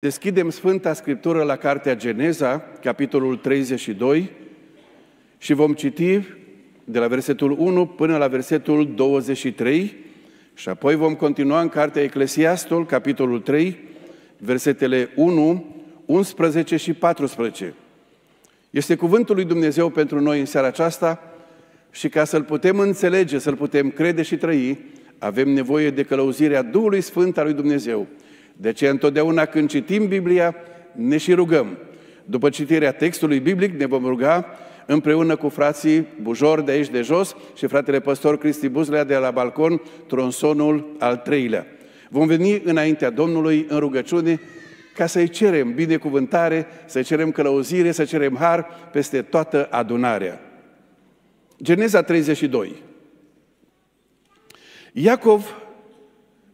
Deschidem Sfânta Scriptură la Cartea Geneza, capitolul 32, și vom citi de la versetul 1 până la versetul 23 și apoi vom continua în Cartea Eclesiastol, capitolul 3, versetele 1, 11 și 14. Este cuvântul lui Dumnezeu pentru noi în seara aceasta și ca să-L putem înțelege, să-L putem crede și trăi, avem nevoie de călăuzirea Duhului Sfânt al lui Dumnezeu – de ce întotdeauna când citim Biblia, ne și rugăm. După citirea textului biblic ne vom ruga împreună cu frații Bujor de aici de jos și fratele păstor Cristi Buzlea de la balcon, tronsonul al treilea. Vom veni înaintea Domnului în rugăciune ca să-i cerem binecuvântare, să cerem călăuzire, să cerem har peste toată adunarea. Geneza 32. Iacov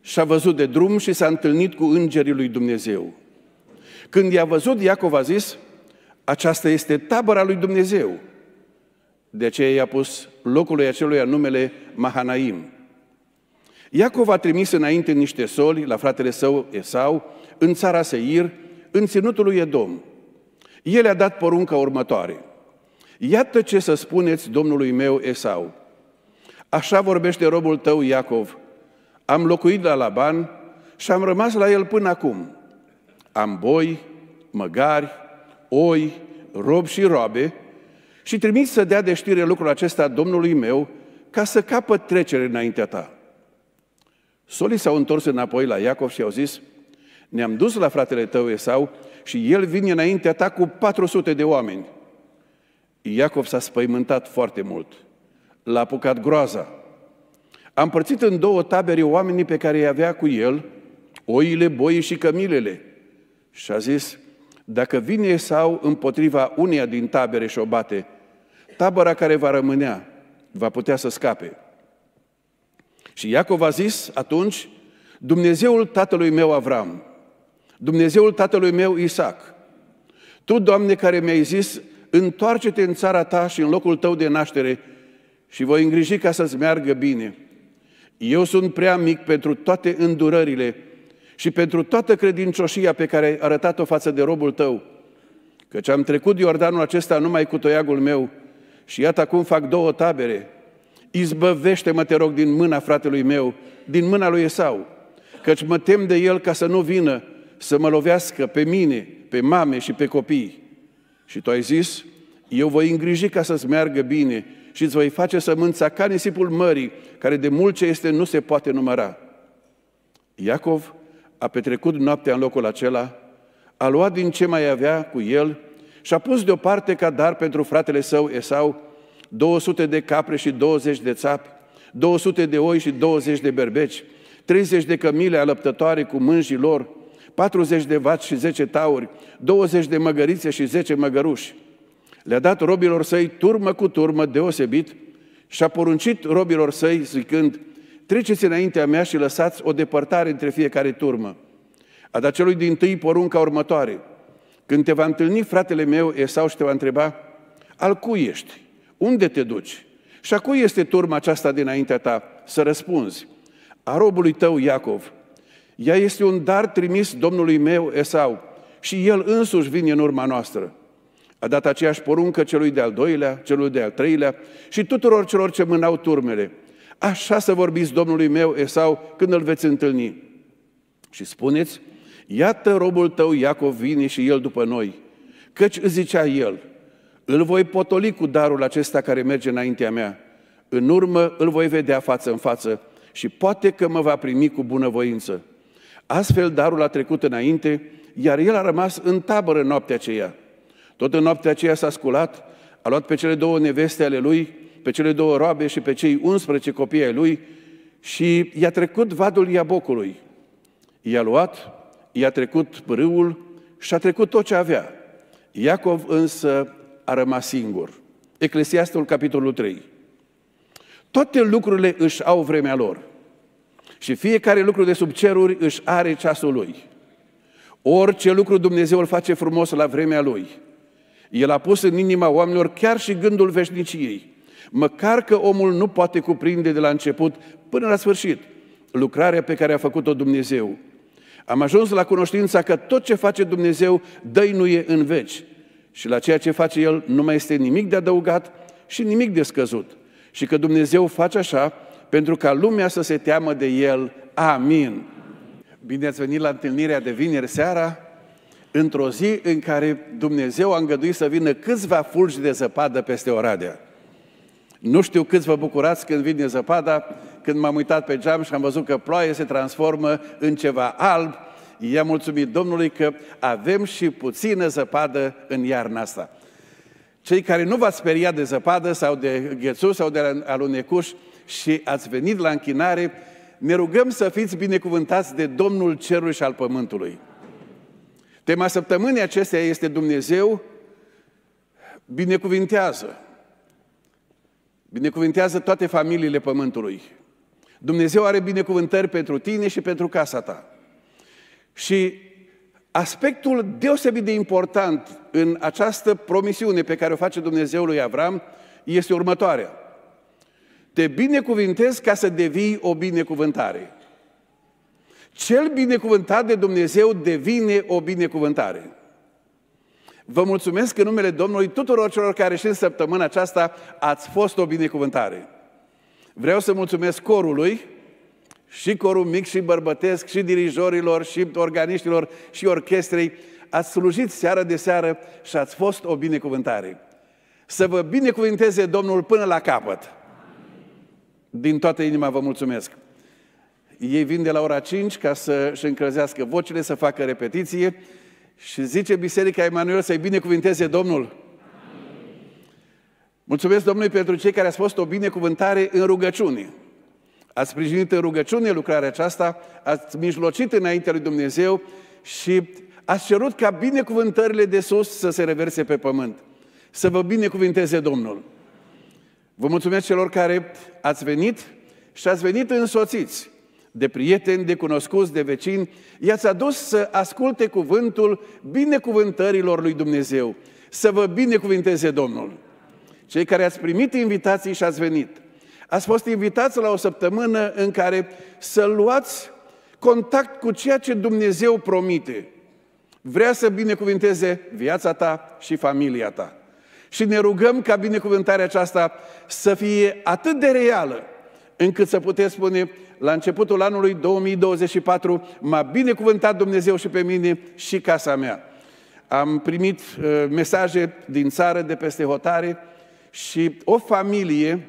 și-a văzut de drum și s-a întâlnit cu îngerii lui Dumnezeu. Când i-a văzut, Iacov a zis, aceasta este tabăra lui Dumnezeu. De aceea i-a pus locului acelui numele Mahanaim. Iacov a trimis înainte niște soli la fratele său Esau, în țara Seir, în ținutul lui Edom. El a dat porunca următoare. Iată ce să spuneți domnului meu Esau. Așa vorbește robul tău Iacov – am locuit la Laban și am rămas la el până acum. Am boi, măgari, oi, rob și roabe și trimit să dea de știre lucrul acesta domnului meu ca să capăt trecere înaintea ta. Solii s-au întors înapoi la Iacov și au zis, ne-am dus la fratele tău Esau și el vine înaintea ta cu 400 de oameni. Iacov s-a spăimântat foarte mult. L-a apucat groaza a împărțit în două tabere oamenii pe care îi avea cu el, oile, boii și cămilele. Și a zis, dacă vine sau împotriva uneia din tabere și o bate, tabăra care va rămânea va putea să scape. Și Iacov a zis atunci, Dumnezeul tatălui meu Avram, Dumnezeul tatălui meu Isaac, Tu, Doamne, care mi-ai zis, întoarce-te în țara ta și în locul tău de naștere și voi îngriji ca să-ți meargă bine. Eu sunt prea mic pentru toate îndurările și pentru toată credincioșia pe care ai arătat-o față de robul tău, căci am trecut Iordanul acesta numai cu toiagul meu și iată acum fac două tabere. Izbăvește-mă, te rog, din mâna fratelui meu, din mâna lui Esau, căci mă tem de el ca să nu vină să mă lovească pe mine, pe mame și pe copii. Și tu ai zis, eu voi îngriji ca să-ți meargă bine și îți voi face sămânța ca nisipul mării, care de mult ce este nu se poate număra. Iacov a petrecut noaptea în locul acela, a luat din ce mai avea cu el și a pus deoparte ca dar pentru fratele său Esau 200 de capre și 20 de țapi, 200 de oi și 20 de berbeci, 30 de cămile alăptătoare cu mânjii lor, 40 de vaci și 10 tauri, 20 de măgărițe și 10 măgăruși. Le-a dat robilor săi turmă cu turmă deosebit și a poruncit robilor săi zicând, treceți înaintea mea și lăsați o depărtare între fiecare turmă. A dat celui din tâi porunca următoare. Când te va întâlni fratele meu Esau și te va întreba, al cui ești? Unde te duci? Și a cui este turma aceasta dinaintea ta? Să răspunzi, a robului tău Iacov. Ea este un dar trimis Domnului meu Esau și el însuși vine în urma noastră. A dat aceeași poruncă celui de-al doilea, celui de-al treilea și tuturor celor ce mânau turmele. Așa să vorbiți Domnului meu, Esau, când îl veți întâlni. Și spuneți, iată robul tău Iacov vine și el după noi. Căci zicea el, îl voi potoli cu darul acesta care merge înaintea mea. În urmă îl voi vedea față în față și poate că mă va primi cu bunăvoință. Astfel darul a trecut înainte, iar el a rămas în tabără noaptea aceea. Tot în noaptea aceea s-a sculat, a luat pe cele două neveste ale lui, pe cele două roabe și pe cei 11 copii ai lui și i-a trecut vadul Iabocului. I-a luat, i-a trecut râul și a trecut tot ce avea. Iacov însă a rămas singur. Eclesiastul, capitolul 3. Toate lucrurile își au vremea lor și fiecare lucru de sub ceruri își are ceasul lui. Orice lucru Dumnezeu îl face frumos la vremea lui – el a pus în inima oamenilor chiar și gândul veșniciei. Măcar că omul nu poate cuprinde de la început până la sfârșit lucrarea pe care a făcut-o Dumnezeu. Am ajuns la cunoștința că tot ce face Dumnezeu dăinuie în veci și la ceea ce face El nu mai este nimic de adăugat și nimic de scăzut. Și că Dumnezeu face așa pentru ca lumea să se teamă de El. Amin. Bine ați venit la întâlnirea de vineri seara într-o zi în care Dumnezeu a îngăduit să vină câțiva fulgi de zăpadă peste Oradea. Nu știu câți vă bucurați când vine zăpada, când m-am uitat pe geam și am văzut că ploaie se transformă în ceva alb. I-am mulțumit Domnului că avem și puțină zăpadă în iarna asta. Cei care nu v-ați speriat de zăpadă sau de ghețu sau de alunecuș și ați venit la închinare, ne rugăm să fiți binecuvântați de Domnul Cerului și al Pământului. Tema săptămânii acesteia este Dumnezeu binecuvintează. Binecuvintează toate familiile pământului. Dumnezeu are binecuvântări pentru tine și pentru casa ta. Și aspectul deosebit de important în această promisiune pe care o face Dumnezeu lui Avram este următoarea. Te binecuvintez ca să devii o binecuvântare. Cel binecuvântat de Dumnezeu devine o binecuvântare. Vă mulțumesc în numele Domnului tuturor celor care și în săptămâna aceasta ați fost o binecuvântare. Vreau să mulțumesc corului, și corul mic și bărbătesc, și dirijorilor, și organiștilor, și orchestrei. Ați slujit seară de seară și ați fost o binecuvântare. Să vă binecuvinteze Domnul până la capăt. Din toată inima vă mulțumesc. Ei vin de la ora 5 ca să-și încălzească vocile, să facă repetiție și zice Biserica Emanuel să-i binecuvinteze Domnul. Mulțumesc Domnului pentru cei care ați fost o binecuvântare în rugăciune. Ați sprijinit în rugăciune lucrarea aceasta, ați mijlocit înaintea lui Dumnezeu și ați cerut ca binecuvântările de sus să se reverse pe pământ. Să vă binecuvinteze Domnul. Vă mulțumesc celor care ați venit și ați venit însoțiți de prieteni, de cunoscuți, de vecini, i-ați adus să asculte cuvântul binecuvântărilor lui Dumnezeu. Să vă binecuvinteze Domnul. Cei care ați primit invitații și ați venit, ați fost invitați la o săptămână în care să luați contact cu ceea ce Dumnezeu promite. Vrea să binecuvinteze viața ta și familia ta. Și ne rugăm ca binecuvântarea aceasta să fie atât de reală, încât să puteți spune, la începutul anului 2024 m-a binecuvântat Dumnezeu și pe mine și casa mea. Am primit uh, mesaje din țară, de peste hotare și o familie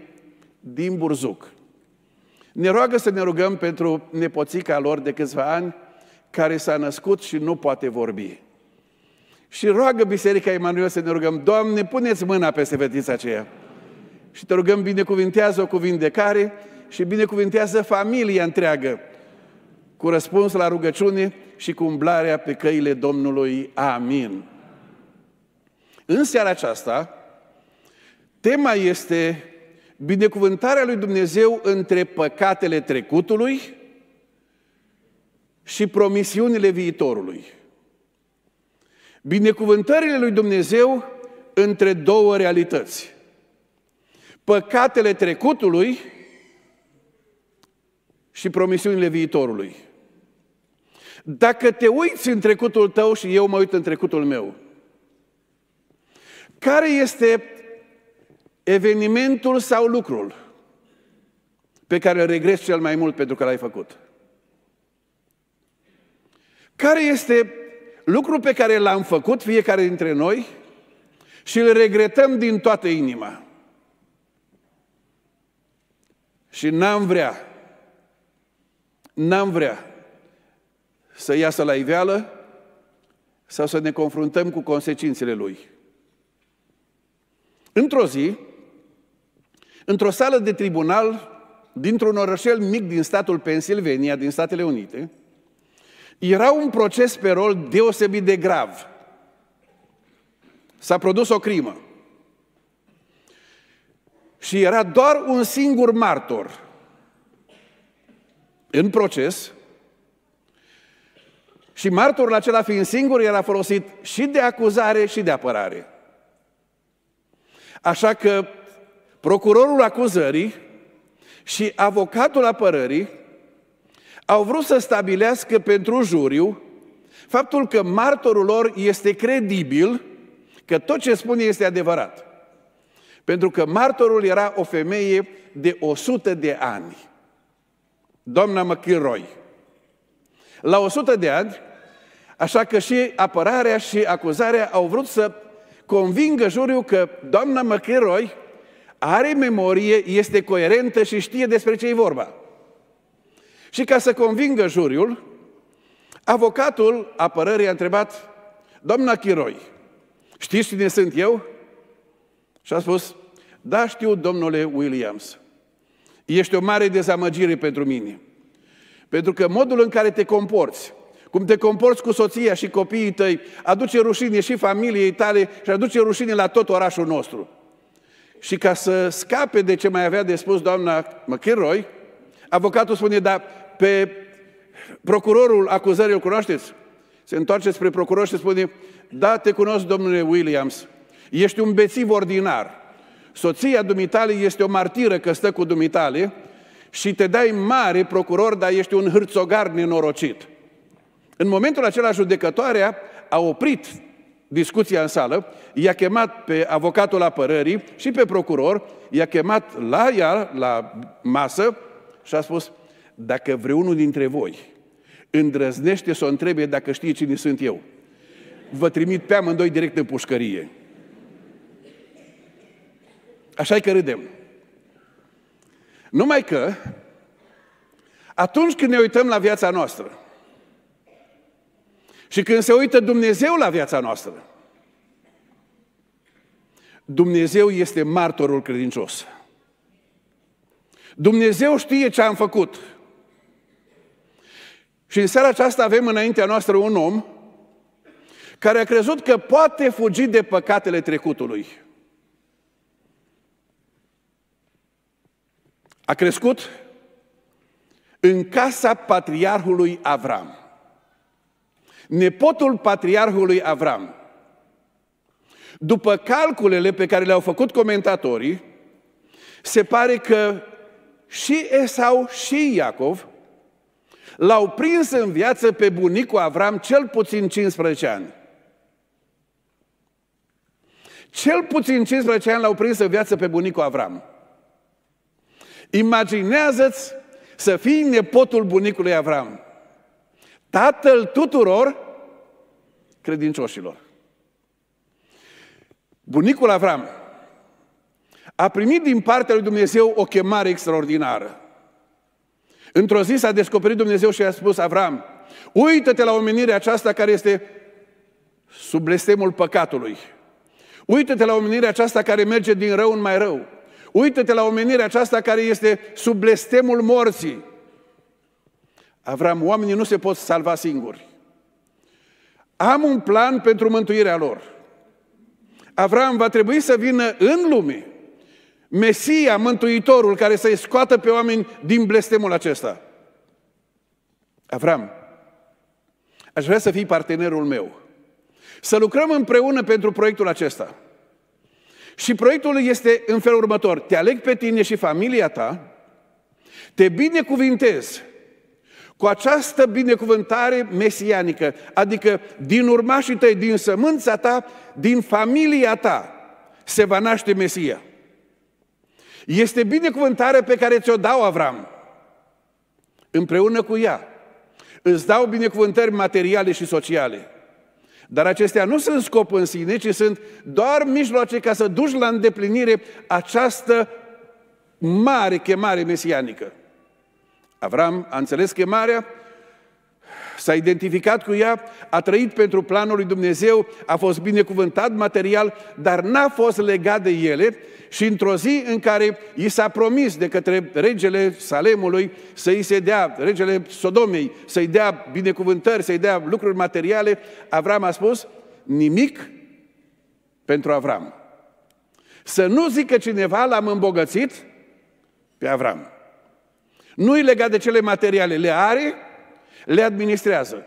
din Burzuc. Ne roagă să ne rugăm pentru nepoțica lor de câțiva ani, care s-a născut și nu poate vorbi. Și roagă Biserica Emanuel să ne rugăm, Doamne, puneți mâna peste fetița aceea. Și te rugăm, binecuvintează-o cu vindecare și binecuvintează familia întreagă cu răspuns la rugăciune și cu umblarea pe căile Domnului. Amin. În seara aceasta, tema este binecuvântarea lui Dumnezeu între păcatele trecutului și promisiunile viitorului. Binecuvântările lui Dumnezeu între două realități. Păcatele trecutului și promisiunile viitorului. Dacă te uiți în trecutul tău și eu mă uit în trecutul meu, care este evenimentul sau lucrul pe care îl regresi cel mai mult pentru că l-ai făcut? Care este lucrul pe care l-am făcut fiecare dintre noi și îl regretăm din toată inima? Și n-am vrea n-am vrea să iasă la iveală sau să ne confruntăm cu consecințele lui. Într-o zi, într-o sală de tribunal dintr-un orășel mic din statul Pennsylvania, din Statele Unite, era un proces pe rol deosebit de grav. S-a produs o crimă. Și era doar un singur martor – în proces și martorul acela fiind singur, el a folosit și de acuzare și de apărare. Așa că procurorul acuzării și avocatul apărării au vrut să stabilească pentru juriu faptul că martorul lor este credibil, că tot ce spune este adevărat. Pentru că martorul era o femeie de 100 de ani doamna Măchiroi. La 100 de ani, așa că și apărarea și acuzarea au vrut să convingă juriu că doamna Măchiroi are memorie, este coerentă și știe despre ce e vorba. Și ca să convingă juriul, avocatul apărării a întrebat, doamna Chiroi, știți cine sunt eu? Și a spus, da, știu, domnule Williams. Este o mare dezamăgire pentru mine. Pentru că modul în care te comporți, cum te comporți cu soția și copiii tăi, aduce rușine și familiei tale și aduce rușine la tot orașul nostru. Și ca să scape de ce mai avea de spus doamna McIlroy, avocatul spune, „Da”. pe procurorul acuzării îl cunoașteți? Se întoarce spre procuror și spune, da, te cunosc, domnule Williams, ești un bețiv ordinar soția dumitale este o martiră că stă cu dumitale și te dai mare procuror, dar ești un hârțogar nenorocit. În momentul acela, judecătoarea a oprit discuția în sală, i-a chemat pe avocatul apărării și pe procuror, i-a chemat la ea, la masă și a spus, dacă vreunul dintre voi îndrăznește să o întrebe dacă știe cine sunt eu, vă trimit pe amândoi direct în pușcărie. Așa e că râdem. Numai că, atunci când ne uităm la viața noastră și când se uită Dumnezeu la viața noastră, Dumnezeu este martorul credincios. Dumnezeu știe ce am făcut. Și în seara aceasta avem înaintea noastră un om care a crezut că poate fugi de păcatele trecutului. a crescut în casa patriarhului Avram. Nepotul patriarhului Avram. După calculele pe care le-au făcut comentatorii, se pare că și Esau și Iacov l-au prins în viață pe bunicul Avram cel puțin 15 ani. Cel puțin 15 ani l-au prins în viață pe bunicul Avram. Imaginează-ți să fii nepotul bunicului Avram, tatăl tuturor credincioșilor. Bunicul Avram a primit din partea lui Dumnezeu o chemare extraordinară. Într-o zi s-a descoperit Dumnezeu și a spus Avram, uită-te la omenirea aceasta care este sub blestemul păcatului. Uită-te la omenirea aceasta care merge din rău în mai rău. Uită-te la omenirea aceasta care este sub blestemul morții. Avram, oamenii nu se pot salva singuri. Am un plan pentru mântuirea lor. Avram va trebui să vină în lume Mesia, Mântuitorul, care să-i scoată pe oameni din blestemul acesta. Avram, aș vrea să fii partenerul meu. Să lucrăm împreună pentru proiectul acesta. Și proiectul este în felul următor. Te aleg pe tine și familia ta, te binecuvintez cu această binecuvântare mesianică, adică din urmașii tăi, din sămânța ta, din familia ta, se va naște Mesia. Este binecuvântarea pe care ți-o dau, Avram, împreună cu ea. Îți dau binecuvântări materiale și sociale. Dar acestea nu sunt scop în sine, ci sunt doar mijloace ca să duci la îndeplinire această mare chemare mesianică. Avram a înțeles chemarea, S-a identificat cu ea, a trăit pentru planul lui Dumnezeu, a fost binecuvântat material, dar n-a fost legat de ele și într-o zi în care i s-a promis de către regele Salemului să i se dea, regele Sodomei, să-i dea binecuvântări, să-i dea lucruri materiale, Avram a spus, nimic pentru Avram. Să nu zică cineva l-am îmbogățit pe Avram. Nu-i legat de cele materiale, le are, le administrează.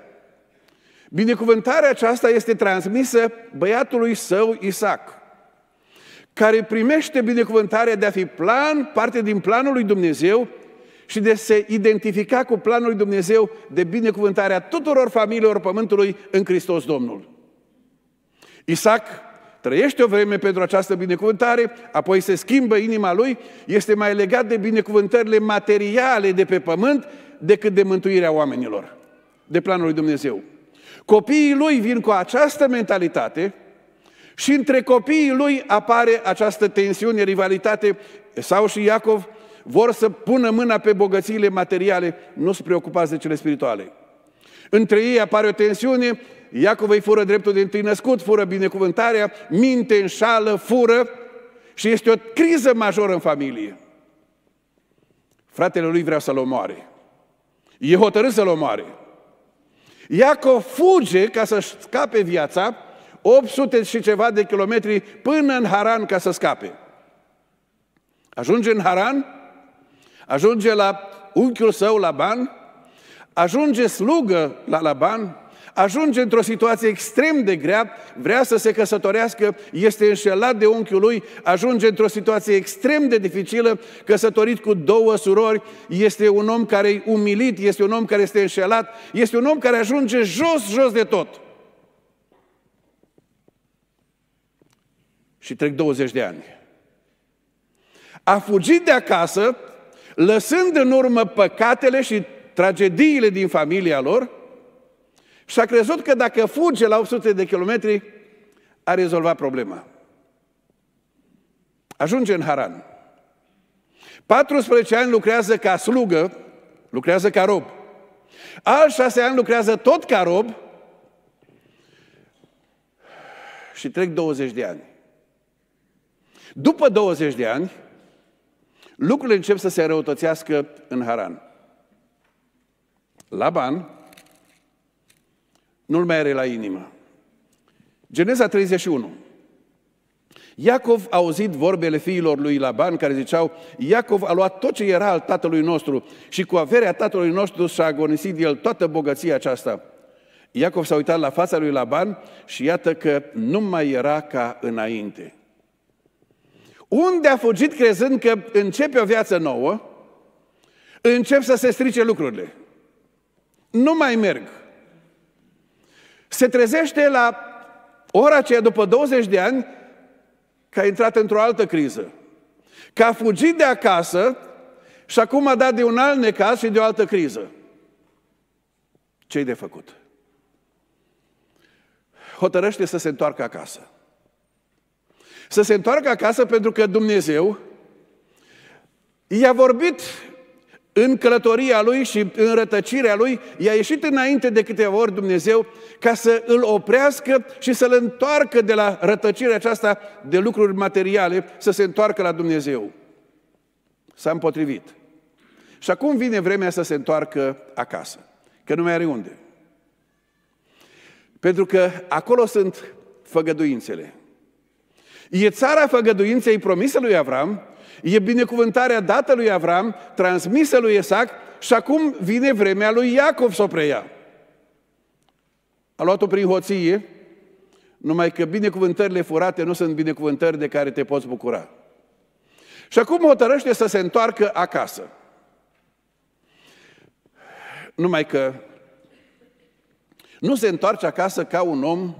Binecuvântarea aceasta este transmisă băiatului său Isaac, care primește binecuvântarea de a fi plan, parte din planul lui Dumnezeu și de a se identifica cu planul lui Dumnezeu de binecuvântarea tuturor familiilor pământului în Hristos Domnul. Isaac trăiește o vreme pentru această binecuvântare, apoi se schimbă inima lui, este mai legat de binecuvântările materiale de pe pământ decât de mântuirea oamenilor, de planul lui Dumnezeu. Copiii lui vin cu această mentalitate și între copiii lui apare această tensiune, rivalitate. Sau și Iacov vor să pună mâna pe bogățiile materiale, nu se preocupați de cele spirituale. Între ei apare o tensiune, Iacov îi fură dreptul de întâi născut, fură binecuvântarea, minte, înșală, fură și este o criză majoră în familie. Fratele lui vrea să-l omoare. E hotărât să-l omoare. Iacov fuge ca să-și scape viața 800 și ceva de kilometri până în Haran ca să scape. Ajunge în Haran, ajunge la unchiul său, Ban, ajunge slugă la Laban, ajunge într-o situație extrem de grea, vrea să se căsătorească, este înșelat de unchiul lui, ajunge într-o situație extrem de dificilă, căsătorit cu două surori, este un om care e umilit, este un om care este înșelat, este un om care ajunge jos, jos de tot. Și trec 20 de ani. A fugit de acasă, lăsând în urmă păcatele și tragediile din familia lor, și s-a crezut că dacă fuge la 800 de kilometri, a rezolvat problema. Ajunge în Haran. 14 ani lucrează ca slugă, lucrează ca rob. Al șase ani lucrează tot ca rob și trec 20 de ani. După 20 de ani, lucrurile încep să se răutățească în Haran. Laban nu-l mai are la inimă. Geneza 31. Iacov a auzit vorbele fiilor lui Laban care ziceau Iacov a luat tot ce era al tatălui nostru și cu averea tatălui nostru s a agonisit el toată bogăția aceasta. Iacov s-a uitat la fața lui Laban și iată că nu mai era ca înainte. Unde a fugit crezând că începe o viață nouă, încep să se strice lucrurile. Nu mai merg. Se trezește la ora aceea, după 20 de ani, că a intrat într-o altă criză. Că a fugit de acasă și acum a dat de un alt necaz și de o altă criză. Ce-i de făcut? Hotărăște să se întoarcă acasă. Să se întoarcă acasă pentru că Dumnezeu i-a vorbit în călătoria lui și în rătăcirea lui, i-a ieșit înainte de câteva ori Dumnezeu ca să îl oprească și să-l întoarcă de la rătăcirea aceasta de lucruri materiale, să se întoarcă la Dumnezeu. S-a împotrivit. Și acum vine vremea să se întoarcă acasă, că nu mai are unde. Pentru că acolo sunt făgăduințele. E țara făgăduinței promisă lui Avram, E binecuvântarea dată lui Avram, transmisă lui Isaac și acum vine vremea lui Iacov să o preia. A luat-o prin hoție, numai că binecuvântările furate nu sunt binecuvântări de care te poți bucura. Și acum hotărăște să se întoarcă acasă. Numai că nu se întoarce acasă ca un om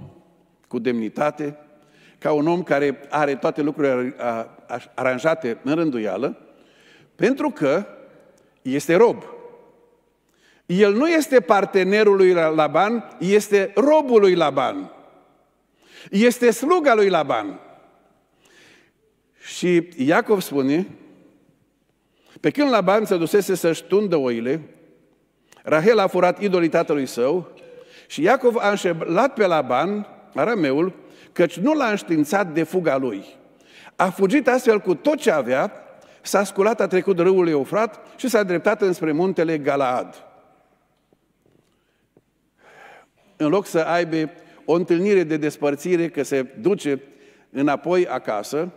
cu demnitate, ca un om care are toate lucrurile uh, aranjate în rânduială, pentru că este rob. El nu este partenerul lui Laban, este robul lui Laban. Este sluga lui Laban. Și Iacov spune, pe când Laban se dusese să-și tundă oile, Rahel a furat idolii tatălui său și Iacov a înșelat pe Laban, arameul, căci nu l-a înștiințat de fuga lui. A fugit astfel cu tot ce avea, s-a sculat, a trecut râul Eufrat și s-a dreptat înspre muntele Galaad. În loc să aibă o întâlnire de despărțire, că se duce înapoi acasă,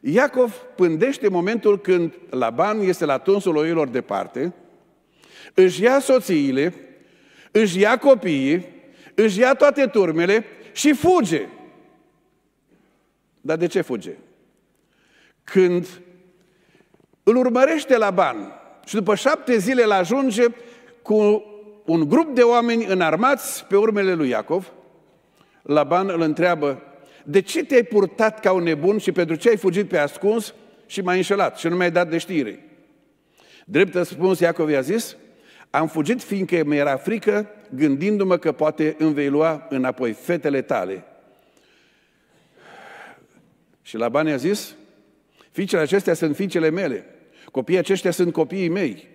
Iacov pândește momentul când Laban este la tunsul oilor departe, își ia soțiile, își ia copiii, își ia toate turmele și fuge. Dar de ce fuge? Când îl urmărește la ban și după șapte zile îl ajunge cu un grup de oameni înarmați pe urmele lui Iacov, la ban îl întreabă, de ce te-ai purtat ca un nebun și pentru ce ai fugit pe ascuns și m-ai înșelat și nu mi-ai dat de știre? Drept răspuns, Iacov i-a zis, am fugit fiindcă mi era frică, gândindu-mă că poate îmi vei lua înapoi fetele tale. Și la bani a zis, fiicele acestea sunt fiicele mele, copiii aceștia sunt copiii mei,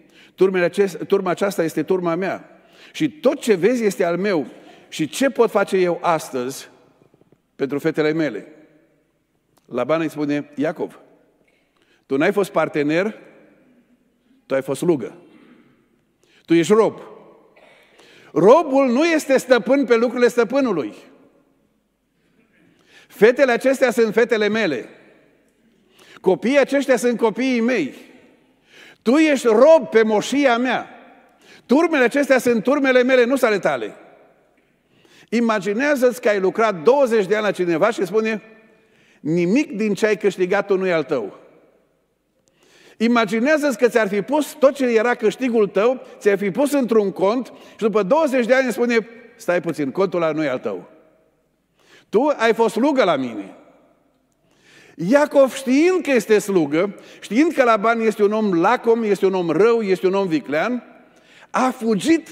turma aceasta este turma mea și tot ce vezi este al meu și ce pot face eu astăzi pentru fetele mele? Laban îi spune, Iacov, tu n-ai fost partener, tu ai fost lugă. Tu ești rob. Robul nu este stăpân pe lucrurile stăpânului. Fetele acestea sunt fetele mele. Copiii aceștia sunt copiii mei. Tu ești rob pe moșia mea. Turmele acestea sunt turmele mele, nu sale tale. Imaginează-ți că ai lucrat 20 de ani la cineva și spune nimic din ce ai câștigat tu nu e al tău. Imaginează-ți că ți-ar fi pus tot ce era câștigul tău, ți-ar fi pus într-un cont și după 20 de ani spune stai puțin, contul ăla nu e al tău. Tu ai fost slugă la mine. Iacov știind că este slugă, știind că Laban este un om lacom, este un om rău, este un om viclean, a fugit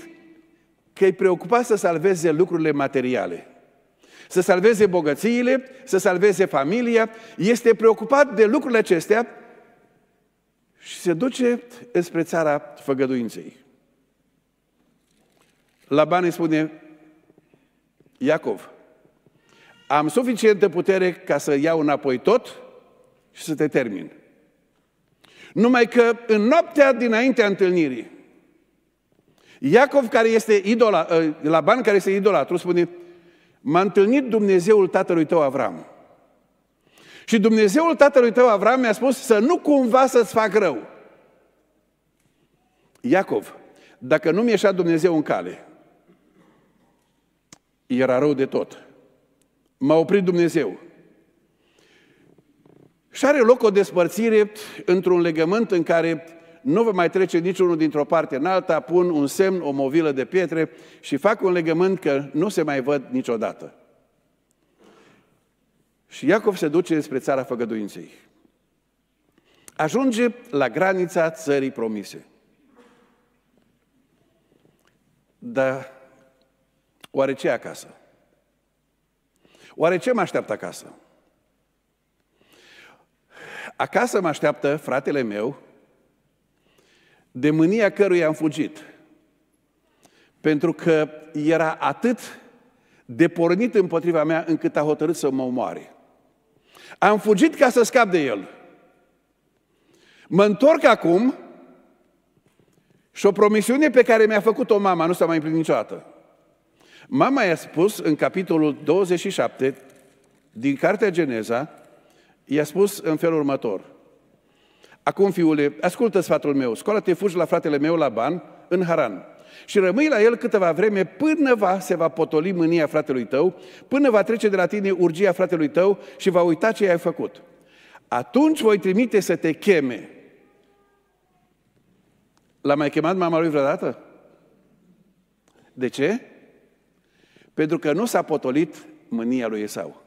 că îi preocupa să salveze lucrurile materiale. Să salveze bogățiile, să salveze familia, este preocupat de lucrurile acestea și se duce spre țara făgăduinței. Laban îi spune, Iacov, am suficientă putere ca să iau înapoi tot și să te termin. Numai că în noaptea dinaintea întâlnirii, Iacov, care este idola, ă, ban care este idolatru, spune, m-a întâlnit Dumnezeul tatălui tău Avram. Și Dumnezeul tatălui tău Avram mi-a spus să nu cumva să-ți fac rău. Iacov, dacă nu mi ieșea Dumnezeu în cale, era rău de tot m-a oprit Dumnezeu. Și are loc o despărțire într-un legământ în care nu vă mai trece niciunul dintr-o parte în alta, pun un semn, o movilă de pietre și fac un legământ că nu se mai văd niciodată. Și Iacov se duce spre țara făgăduinței. Ajunge la granița țării promise. Dar oare ce acasă? Oare ce mă așteaptă acasă? Acasă mă așteaptă fratele meu, de mânia căruia am fugit. Pentru că era atât de pornit împotriva mea încât a hotărât să mă omoare. Am fugit ca să scap de el. Mă întorc acum și o promisiune pe care mi-a făcut-o mama nu s-a mai împlinit niciodată. Mama i-a spus în capitolul 27 din Cartea Geneza, i-a spus în felul următor. Acum, fiule, ascultă sfatul meu, scoală-te, fugi la fratele meu la Ban, în Haran. Și rămâi la el câteva vreme până va, se va potoli mânia fratelui tău, până va trece de la tine urgia fratelui tău și va uita ce ai făcut. Atunci voi trimite să te cheme. L-a mai chemat mama lui vreodată? De ce? pentru că nu s-a potolit mânia lui Esau.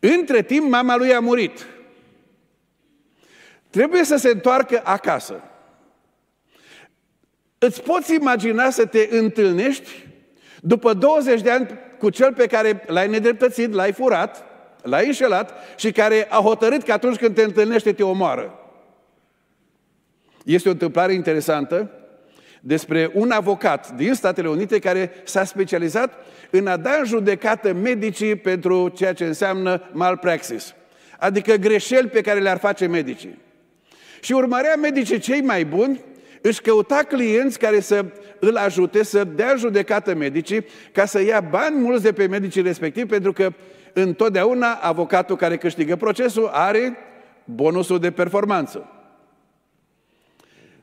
Între timp, mama lui a murit. Trebuie să se întoarcă acasă. Îți poți imagina să te întâlnești după 20 de ani cu cel pe care l-ai nedreptățit, l-ai furat, l-ai înșelat și care a hotărât că atunci când te întâlnește te omoară. Este o întâmplare interesantă despre un avocat din Statele Unite care s-a specializat în a da în judecată medicii pentru ceea ce înseamnă malpraxis, adică greșeli pe care le-ar face medicii. Și urmărea medicii cei mai buni își căuta clienți care să îl ajute să dea judecată medicii ca să ia bani mulți de pe medicii respectivi, pentru că întotdeauna avocatul care câștigă procesul are bonusul de performanță.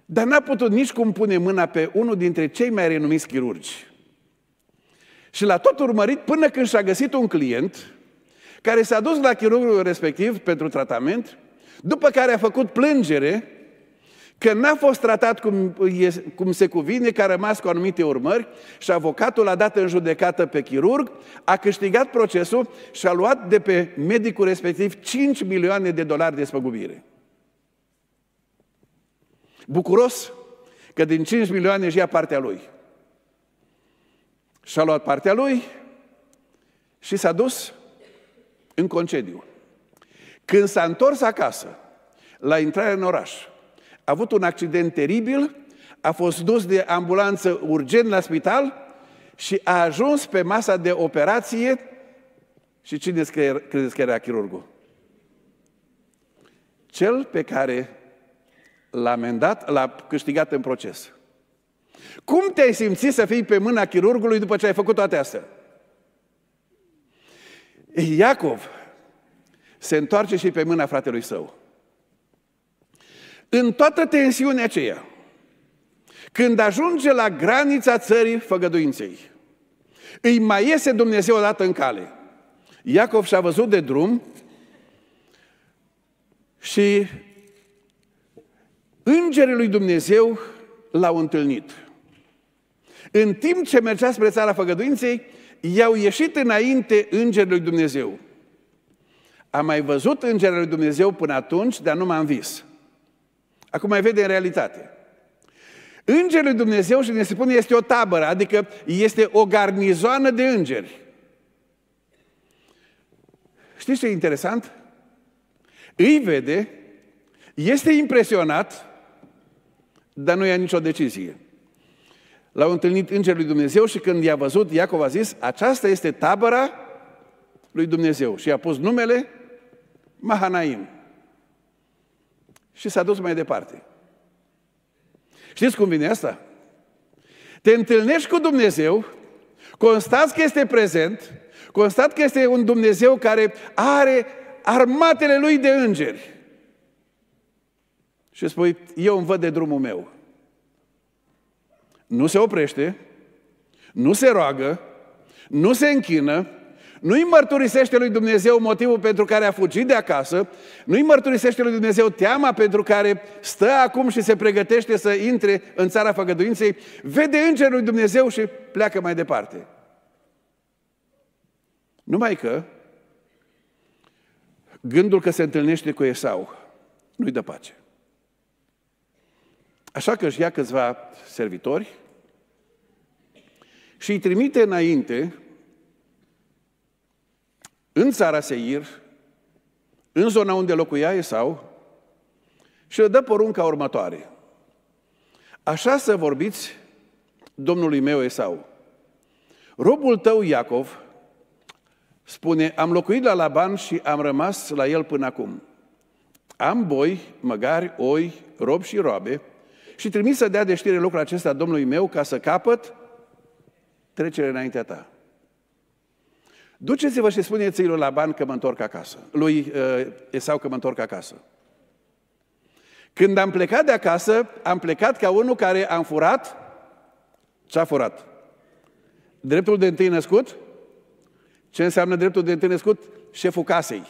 Dar n-a putut nici cum pune mâna pe unul dintre cei mai renumiți chirurgi. Și l-a tot urmărit până când și-a găsit un client care s-a dus la chirurgul respectiv pentru tratament, după care a făcut plângere că n-a fost tratat cum, e, cum se cuvine, că a rămas cu anumite urmări și avocatul a dat în judecată pe chirurg, a câștigat procesul și a luat de pe medicul respectiv 5 milioane de dolari de spăgubire bucuros că din 5 milioane își ia partea lui. Și-a luat partea lui și s-a dus în concediu. Când s-a întors acasă, la intrarea în oraș, a avut un accident teribil, a fost dus de ambulanță urgent la spital și a ajuns pe masa de operație și cine credeți că era chirurgul? Cel pe care l-a amendat, l-a câștigat în proces. Cum te-ai simțit să fii pe mâna chirurgului după ce ai făcut toate astea? Iacov se întoarce și pe mâna fratelui său. În toată tensiunea aceea, când ajunge la granița țării făgăduinței, îi mai iese Dumnezeu odată în cale. Iacov și-a văzut de drum și Îngerii lui Dumnezeu l-au întâlnit. În timp ce mergea spre țara făgăduinței, i-au ieșit înainte îngerii lui Dumnezeu. Am mai văzut îngerii lui Dumnezeu până atunci, dar nu m-am vis. Acum mai vede în realitate. Îngerul lui Dumnezeu, și ne se spune, este o tabără, adică este o garnizoană de îngeri. Știți ce e interesant? Îi vede, este impresionat, dar nu ia nicio decizie. L-au întâlnit Îngerul lui Dumnezeu și când i-a văzut, Iacov a zis, aceasta este tabăra lui Dumnezeu. Și i-a pus numele Mahanaim. Și s-a dus mai departe. Știți cum vine asta? Te întâlnești cu Dumnezeu, constați că este prezent, constat că este un Dumnezeu care are armatele lui de îngeri și spui, eu îmi văd de drumul meu. Nu se oprește, nu se roagă, nu se închină, nu-i mărturisește lui Dumnezeu motivul pentru care a fugit de acasă, nu-i mărturisește lui Dumnezeu teama pentru care stă acum și se pregătește să intre în țara făgăduinței, vede îngerul lui Dumnezeu și pleacă mai departe. Numai că gândul că se întâlnește cu Esau nu-i dă pace. Așa că își ia câțiva servitori și îi trimite înainte în țara Seir, în zona unde locuia Esau, și le dă porunca următoare. Așa să vorbiți domnului meu Esau. Robul tău, Iacov, spune, am locuit la Laban și am rămas la el până acum. Am boi, măgari, oi, rob și roabe, și trimis să dea de știre lucrul acesta Domnului meu ca să capăt trecere înaintea ta. Duceți-vă și spuneți lui Laban că mă întorc acasă, lui uh, Esau că mă întorc acasă. Când am plecat de acasă, am plecat ca unul care am furat, ce a furat? Dreptul de întâi născut? Ce înseamnă dreptul de întâi născut? Șeful casei.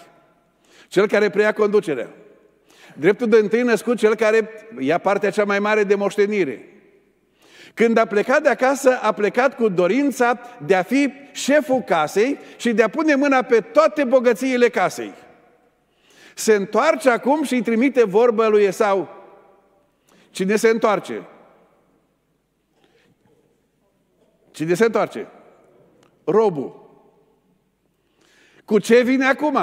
Cel care preia conducerea. Dreptul de întâi născut cel care ia partea cea mai mare de moștenire. Când a plecat de acasă, a plecat cu dorința de a fi șeful casei și de a pune mâna pe toate bogățiile casei. Se întoarce acum și îi trimite vorbă lui Esau. Cine se întoarce? Cine se întoarce? Robul. Cu ce vine acum?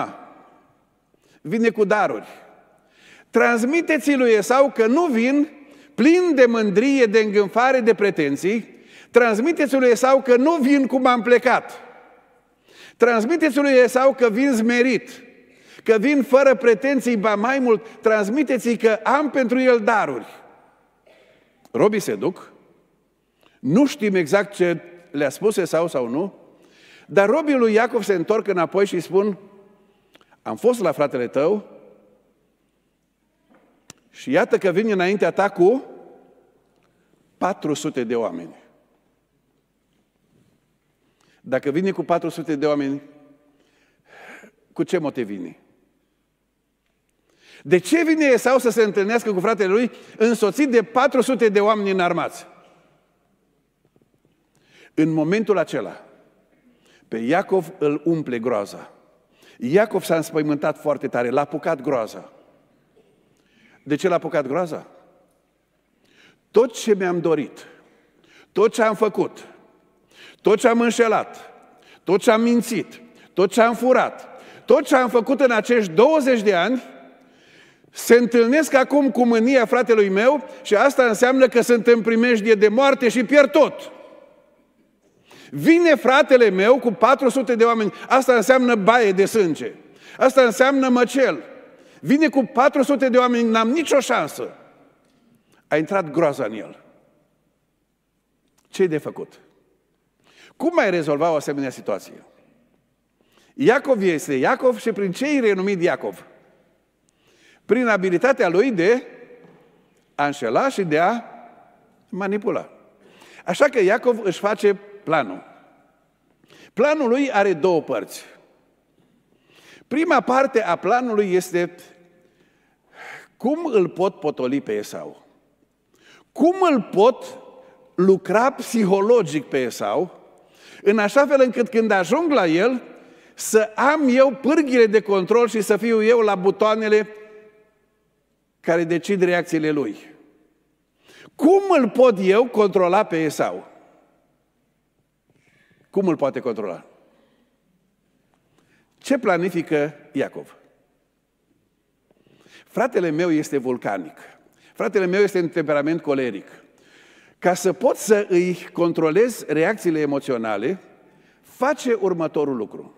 Vine cu daruri. Transmiteți lui Esau că nu vin plin de mândrie, de îngânfare, de pretenții. Transmiteți lui Esau că nu vin cum am plecat. Transmiteți lui Esau că vin zmerit, că vin fără pretenții, ba mai mult, transmiteți-i că am pentru el daruri. Robii se duc, nu știm exact ce le-a spus Esau sau nu, dar robii lui Iacov se întorc înapoi și spun, am fost la fratele tău, și iată că vine înaintea ta cu 400 de oameni. Dacă vine cu 400 de oameni, cu ce motiv vine? De ce vine sau să se întâlnească cu fratele lui însoțit de 400 de oameni înarmați? În momentul acela, pe Iacov îl umple groaza. Iacov s-a înspăimântat foarte tare, l-a apucat groaza. De ce l-a apucat groaza? Tot ce mi-am dorit, tot ce am făcut, tot ce am înșelat, tot ce am mințit, tot ce am furat, tot ce am făcut în acești 20 de ani, se întâlnesc acum cu mânia fratelui meu și asta înseamnă că sunt în primejdie de moarte și pierd tot. Vine fratele meu cu 400 de oameni. Asta înseamnă baie de sânge. Asta înseamnă măcel. Vine cu 400 de oameni, n-am nicio șansă. A intrat groaza în el. Ce-i de făcut? Cum mai rezolva o asemenea situație? Iacov este Iacov și prin ce e renumit Iacov? Prin abilitatea lui de a înșela și de a manipula. Așa că Iacov își face planul. Planul lui are două părți. Prima parte a planului este cum îl pot potoli pe Esau? Cum îl pot lucra psihologic pe Esau, în așa fel încât când ajung la el, să am eu pârghile de control și să fiu eu la butoanele care decid reacțiile lui. Cum îl pot eu controla pe Esau? Cum îl poate controla? Ce planifică Iacov? Fratele meu este vulcanic. Fratele meu este în temperament coleric. Ca să pot să îi controlez reacțiile emoționale, face următorul lucru.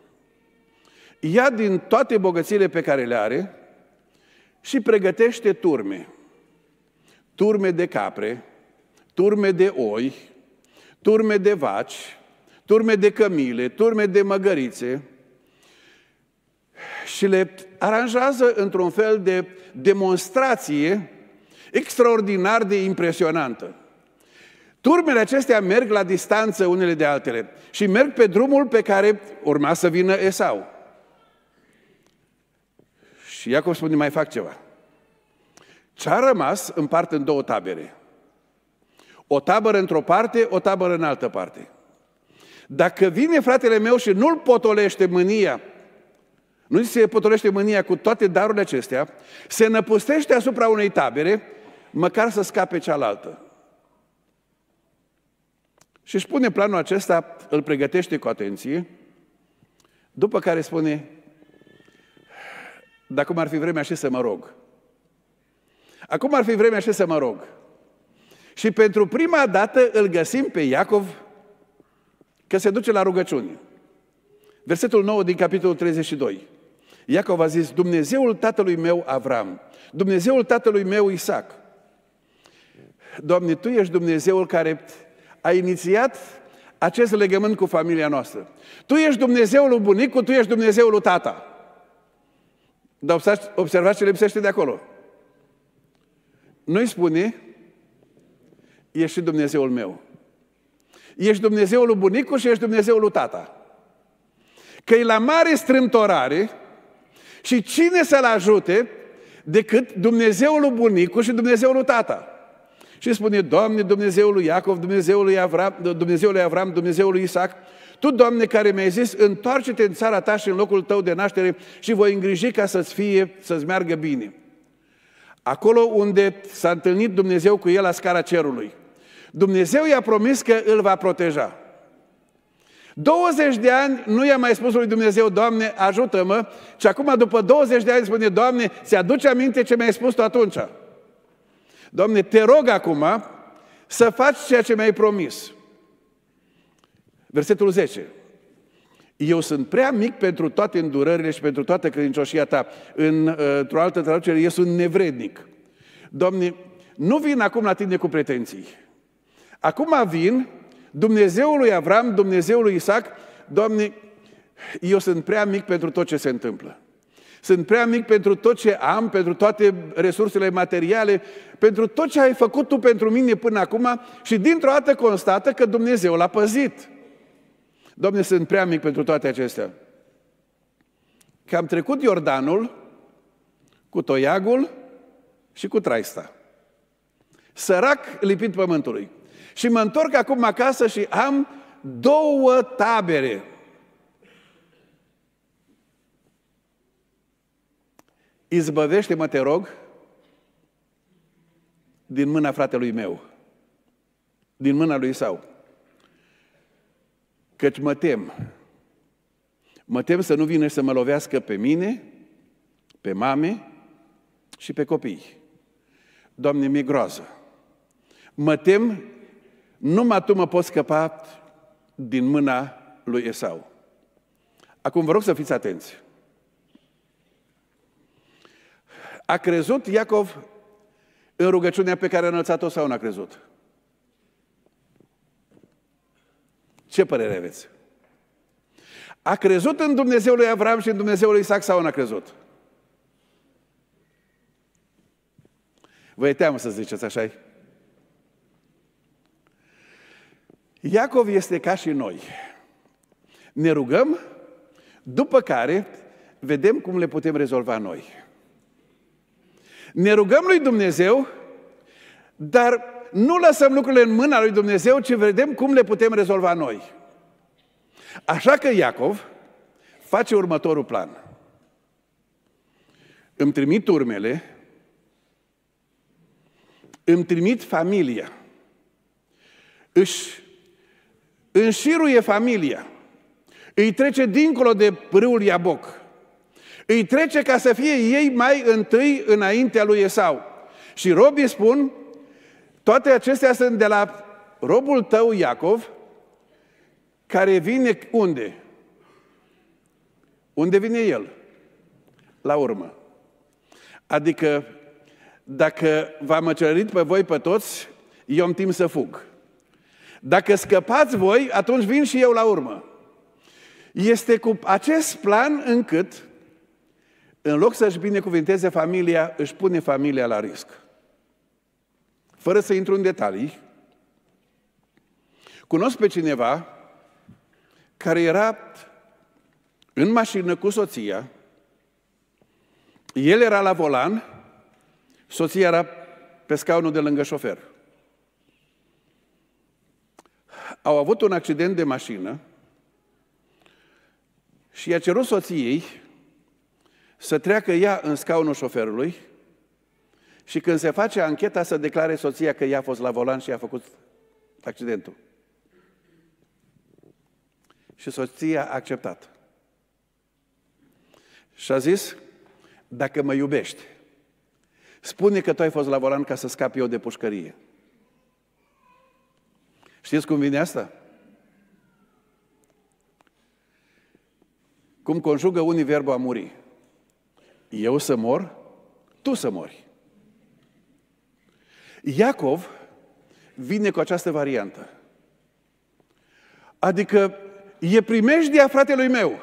Ia din toate bogățiile pe care le are și pregătește turme. Turme de capre, turme de oi, turme de vaci, turme de cămile, turme de măgărițe și le aranjează într-un fel de demonstrație extraordinar de impresionantă. Turmele acestea merg la distanță unele de altele și merg pe drumul pe care urma să vină Esau. Și Iacov spune, mai fac ceva. Ce a rămas împart în două tabere. O tabără într-o parte, o tabără în altă parte. Dacă vine fratele meu și nu-l potolește mânia nu se potolește mânia cu toate darurile acestea, se năpustește asupra unei tabere, măcar să scape cealaltă. Și își pune planul acesta, îl pregătește cu atenție, după care spune, dacă cum ar fi vremea și să mă rog. Acum ar fi vremea și să mă rog. Și pentru prima dată îl găsim pe Iacov că se duce la rugăciune. Versetul 9 din capitolul 32. Iacov a zis, Dumnezeul tatălui meu Avram, Dumnezeul tatălui meu Isaac. Doamne, Tu ești Dumnezeul care a inițiat acest legământ cu familia noastră. Tu ești Dumnezeul lui bunicul, Tu ești Dumnezeul lui tata. Dar observați ce lipsește de acolo. Nu-i spune, ești și Dumnezeul meu. Ești Dumnezeul lui bunicul și ești Dumnezeul lui tata. Că e la mare strâmtorare, și cine să-l ajute decât Dumnezeul lui bunicul și Dumnezeul lui tata? Și spune, Doamne, Dumnezeul lui Iacov, Dumnezeul lui Avram, Dumnezeul lui, Avram, Dumnezeul lui Isaac, Tu, Doamne, care mi-ai zis, întoarce-te în țara ta și în locul tău de naștere și voi îngriji ca să-ți fie, să-ți meargă bine. Acolo unde s-a întâlnit Dumnezeu cu el la scara cerului. Dumnezeu i-a promis că îl va proteja. 20 de ani nu i-a mai spus lui Dumnezeu, Doamne, ajută-mă, și acum după 20 de ani spune, Doamne, se aduce aminte ce mi-ai spus tu atunci. Doamne, te rog acum să faci ceea ce mi-ai promis. Versetul 10. Eu sunt prea mic pentru toate îndurările și pentru toată credincioșia ta. În, uh, într-o altă traducere, eu sunt nevrednic. Doamne, nu vin acum la tine cu pretenții. Acum vin Dumnezeul lui Avram, Dumnezeul lui Isaac, Doamne, eu sunt prea mic pentru tot ce se întâmplă. Sunt prea mic pentru tot ce am, pentru toate resursele materiale, pentru tot ce ai făcut tu pentru mine până acum și dintr-o dată constată că Dumnezeu l-a păzit. Doamne, sunt prea mic pentru toate acestea. Că am trecut Iordanul cu toiagul și cu traista. Sărac lipit pământului. Și mă întorc acum acasă și am două tabere. Izbăvește-mă, te rog, din mâna fratelui meu, din mâna lui Sau. Căci mă tem. Mă tem să nu vină să mă lovească pe mine, pe mame și pe copii. Doamne, mi groază. Mă tem numai tu mă poți scăpa din mâna lui Esau. Acum vă rog să fiți atenți. A crezut Iacov în rugăciunea pe care a înălțat-o sau n-a crezut? Ce părere aveți? A crezut în Dumnezeul lui Avram și în Dumnezeul lui Isaac sau n-a crezut? Vă e teamă să ziceți așa Iacov este ca și noi. Ne rugăm, după care vedem cum le putem rezolva noi. Ne rugăm lui Dumnezeu, dar nu lăsăm lucrurile în mâna lui Dumnezeu, ci vedem cum le putem rezolva noi. Așa că Iacov face următorul plan. Îmi trimit urmele, îmi trimit familia, își înșiruie familia, îi trece dincolo de râul Iaboc, îi trece ca să fie ei mai întâi înaintea lui Esau. Și robii spun, toate acestea sunt de la robul tău, Iacov, care vine unde? Unde vine el? La urmă. Adică, dacă v-am măcelărit pe voi pe toți, eu am timp să fug. Dacă scăpați voi, atunci vin și eu la urmă. Este cu acest plan încât, în loc să-și binecuvinteze familia, își pune familia la risc. Fără să intru în detalii, cunosc pe cineva care era în mașină cu soția, el era la volan, soția era pe scaunul de lângă șofer. au avut un accident de mașină și i-a cerut soției să treacă ea în scaunul șoferului și când se face ancheta să declare soția că ea a fost la volan și a făcut accidentul. Și soția a acceptat. Și a zis, dacă mă iubești, spune că tu ai fost la volan ca să scapi eu de pușcărie. Știți cum vine asta? Cum conjugă unii verbul a muri. Eu să mor, tu să mori. Iacov vine cu această variantă. Adică e primejdia fratelui meu.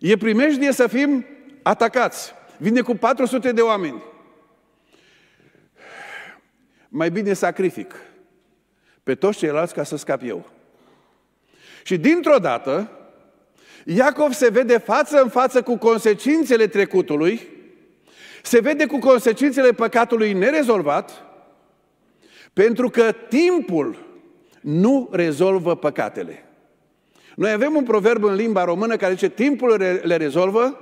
E primejdie să fim atacați. Vine cu 400 de oameni. Mai bine sacrific pe toți ceilalți ca să scap eu. Și dintr-o dată, Iacov se vede față în față cu consecințele trecutului, se vede cu consecințele păcatului nerezolvat, pentru că timpul nu rezolvă păcatele. Noi avem un proverb în limba română care zice timpul le rezolvă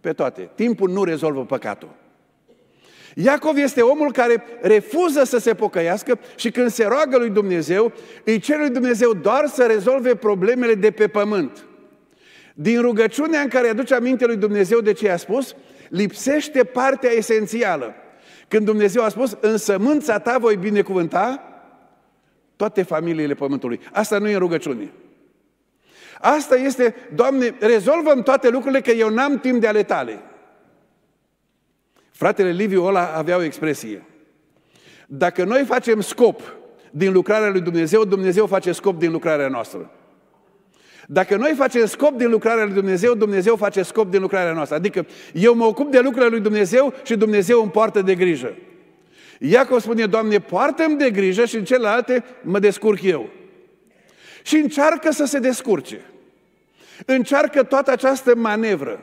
pe toate. Timpul nu rezolvă păcatul. Iacov este omul care refuză să se pocăiască și când se roagă lui Dumnezeu, îi cere lui Dumnezeu doar să rezolve problemele de pe pământ. Din rugăciunea în care aduce aminte lui Dumnezeu de ce i-a spus, lipsește partea esențială. Când Dumnezeu a spus, în sămânța ta voi binecuvânta toate familiile pământului. Asta nu e rugăciune. Asta este, Doamne, rezolvăm toate lucrurile că eu n-am timp de ale tale. Fratele Liviu ăla avea o expresie. Dacă noi facem scop din lucrarea lui Dumnezeu, Dumnezeu face scop din lucrarea noastră. Dacă noi facem scop din lucrarea lui Dumnezeu, Dumnezeu face scop din lucrarea noastră. Adică eu mă ocup de lucrarea lui Dumnezeu și Dumnezeu îmi poartă de grijă. Iacov spune, Doamne, poartă-mi de grijă și în celelalte mă descurc eu. Și încearcă să se descurce. Încearcă toată această manevră.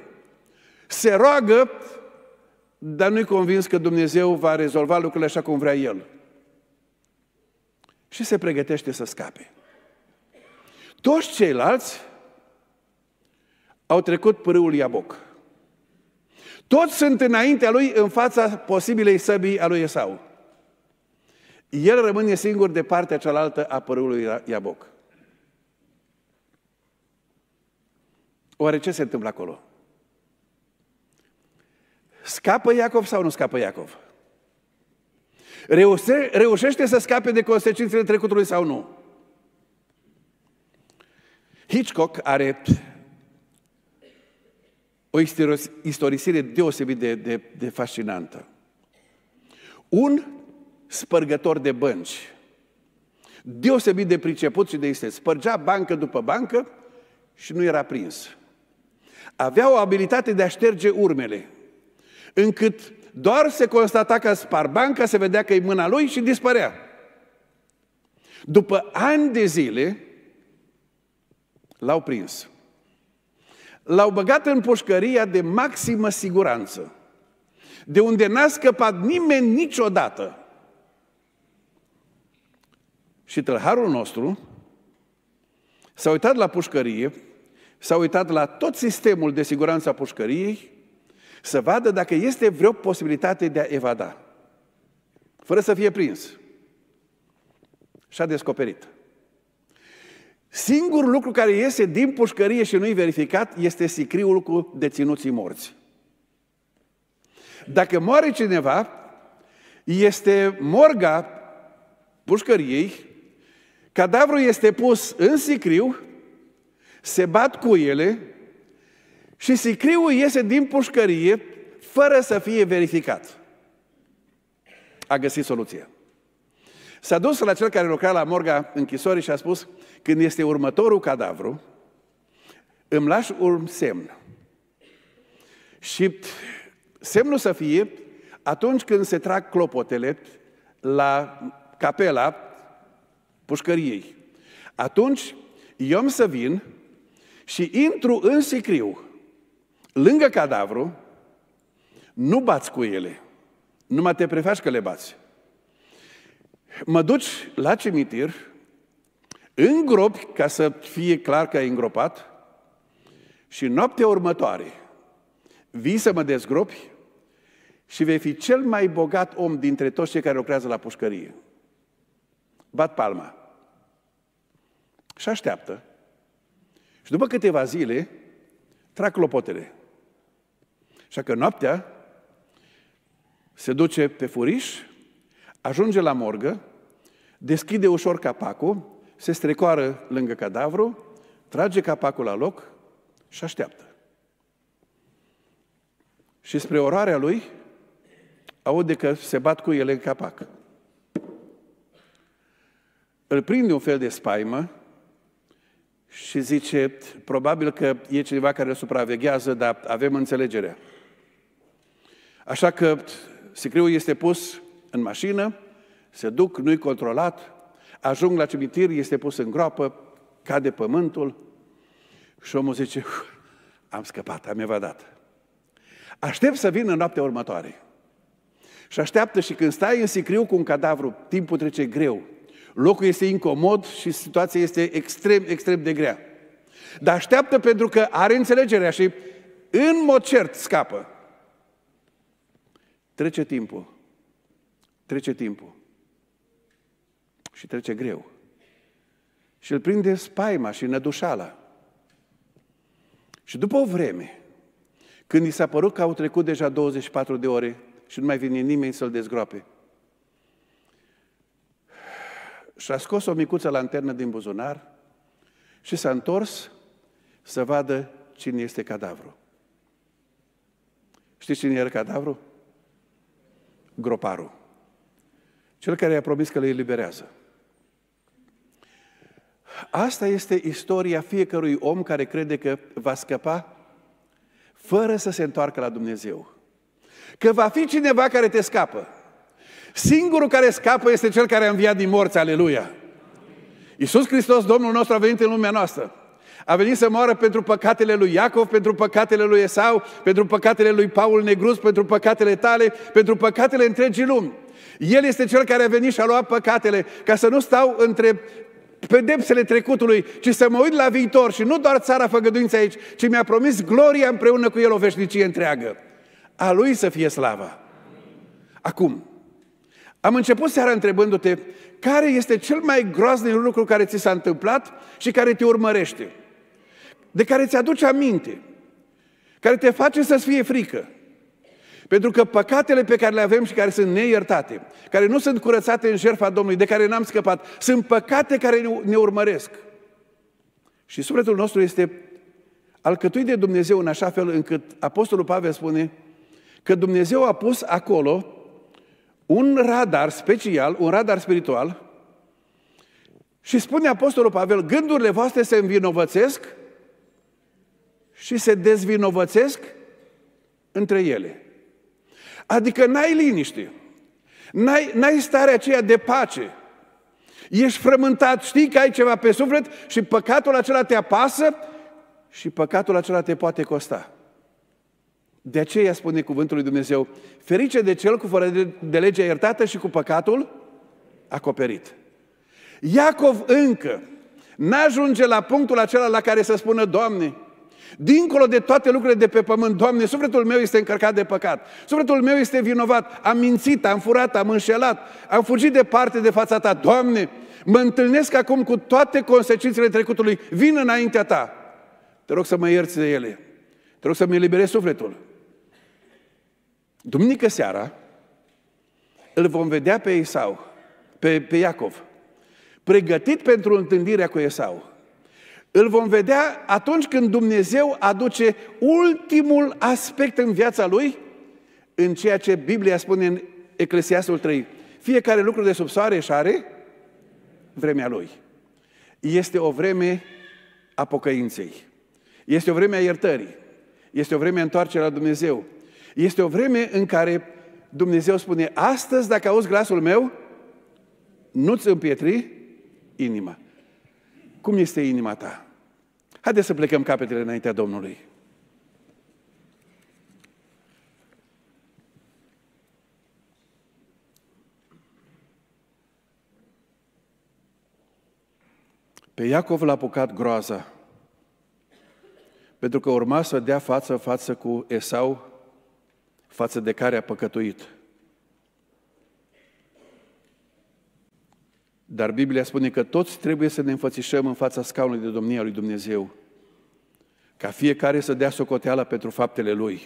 Se roagă dar nu-i convins că Dumnezeu va rezolva lucrurile așa cum vrea El. Și se pregătește să scape. Toți ceilalți au trecut pârâul Iaboc. Toți sunt înaintea lui în fața posibilei săbii a lui Esau. El rămâne singur de partea cealaltă a părului Iaboc. Oare ce se întâmplă acolo? Scapă Iacov sau nu scapă Iacov? Reuse, reușește să scape de consecințele trecutului sau nu? Hitchcock are o istorisire deosebit de, de, de fascinantă. Un spărgător de bănci, deosebit de priceput și de este, spărgea bancă după bancă și nu era prins. Avea o abilitate de a șterge urmele, încât doar se constata că spar banca, se vedea că e mâna lui și dispărea. După ani de zile, l-au prins. L-au băgat în pușcăria de maximă siguranță, de unde n-a scăpat nimeni niciodată. Și tălharul nostru s-a uitat la pușcărie, s-a uitat la tot sistemul de siguranță a pușcăriei să vadă dacă este vreo posibilitate de a evada, fără să fie prins. Și a descoperit. Singurul lucru care iese din pușcărie și nu-i verificat este sicriul cu deținuții morți. Dacă moare cineva, este morga pușcăriei, cadavrul este pus în sicriu, se bat cu ele și sicriul iese din pușcărie fără să fie verificat. A găsit soluția. S-a dus la cel care lucra la morga închisorii și a spus, când este următorul cadavru, îmi lași un semn. Și semnul să fie atunci când se trag clopotele la capela pușcăriei. Atunci eu am să vin și intru în sicriu lângă cadavru, nu bați cu ele. Numai te prefaci că le bați. Mă duci la cimitir, îngropi ca să fie clar că ai îngropat și noaptea următoare vii să mă dezgropi și vei fi cel mai bogat om dintre toți cei care lucrează la pușcărie. Bat palma. Și așteaptă. Și după câteva zile, trag clopotele. Așa că noaptea se duce pe furiș, ajunge la morgă, deschide ușor capacul, se strecoară lângă cadavru, trage capacul la loc și așteaptă. Și spre orarea lui, aude că se bat cu ele în capac. Îl prinde un fel de spaimă și zice, probabil că e cineva care îl supraveghează, dar avem înțelegerea. Așa că sicriul este pus în mașină, se duc, nu-i controlat, ajung la cimitir, este pus în groapă, cade pământul și omul zice, am scăpat, am evadat. Aștept să vină noaptea următoare. Și așteaptă și când stai în sicriu cu un cadavru, timpul trece greu. Locul este incomod și situația este extrem, extrem de grea. Dar așteaptă pentru că are înțelegerea și în mod cert scapă. Trece timpul. Trece timpul. Și trece greu. Și îl prinde spaima și nădușala. Și după o vreme, când i s-a părut că au trecut deja 24 de ore și nu mai vine nimeni să-l dezgroape, și-a scos o micuță lanternă din buzunar și s-a întors să vadă cine este cadavru. Știți cine era cadavrul? groparul. Cel care i-a promis că le eliberează. Asta este istoria fiecărui om care crede că va scăpa fără să se întoarcă la Dumnezeu. Că va fi cineva care te scapă. Singurul care scapă este cel care a înviat din morți, aleluia! Iisus Hristos, Domnul nostru, a venit în lumea noastră. A venit să moară pentru păcatele lui Iacov, pentru păcatele lui Esau, pentru păcatele lui Paul Negrus, pentru păcatele tale, pentru păcatele întregii lumi. El este cel care a venit și a luat păcatele, ca să nu stau între pedepsele trecutului, ci să mă uit la viitor și nu doar țara făgăduință aici, ci mi-a promis gloria împreună cu el o veșnicie întreagă. A lui să fie slava. Acum, am început seara întrebându-te care este cel mai groaznic lucru care ți s-a întâmplat și care te urmărește de care îți aduce aminte, care te face să-ți fie frică. Pentru că păcatele pe care le avem și care sunt neiertate, care nu sunt curățate în jertfa Domnului, de care n-am scăpat, sunt păcate care ne urmăresc. Și sufletul nostru este alcătuit de Dumnezeu în așa fel încât Apostolul Pavel spune că Dumnezeu a pus acolo un radar special, un radar spiritual, și spune Apostolul Pavel, gândurile voastre se învinovățesc și se dezvinovățesc între ele. Adică n-ai liniște, n-ai, n-ai starea aceea de pace, ești frământat, știi că ai ceva pe suflet și păcatul acela te apasă și păcatul acela te poate costa. De aceea spune cuvântul lui Dumnezeu, ferice de cel cu fără de legea iertată și cu păcatul acoperit. Iacov încă n-ajunge la punctul acela la care să spună, Doamne, Dincolo de toate lucrurile de pe pământ, Doamne, sufletul meu este încărcat de păcat. Sufletul meu este vinovat. Am mințit, am furat, am înșelat, am fugit departe de fața Ta. Doamne, mă întâlnesc acum cu toate consecințele trecutului. Vin înaintea Ta. Te rog să mă ierți de ele. Te rog să-mi eliberezi sufletul. Duminică seara îl vom vedea pe Isau, pe, pe Iacov, pregătit pentru întâlnirea cu Esau. Îl vom vedea atunci când Dumnezeu aduce ultimul aspect în viața lui, în ceea ce Biblia spune în Eclesiastul 3. Fiecare lucru de sub soare și are vremea lui. Este o vreme a pocăinței. Este o vreme a iertării. Este o vreme a întoarcerii la Dumnezeu. Este o vreme în care Dumnezeu spune, astăzi dacă auzi glasul meu, nu-ți împietri inima. Cum este inima ta? Haideți să plecăm capetele înaintea Domnului. Pe Iacov l-a apucat groaza, pentru că urma să dea față față cu Esau, față de care a păcătuit. Dar Biblia spune că toți trebuie să ne înfățișăm în fața scaunului de domnia lui Dumnezeu, ca fiecare să dea socoteala pentru faptele lui.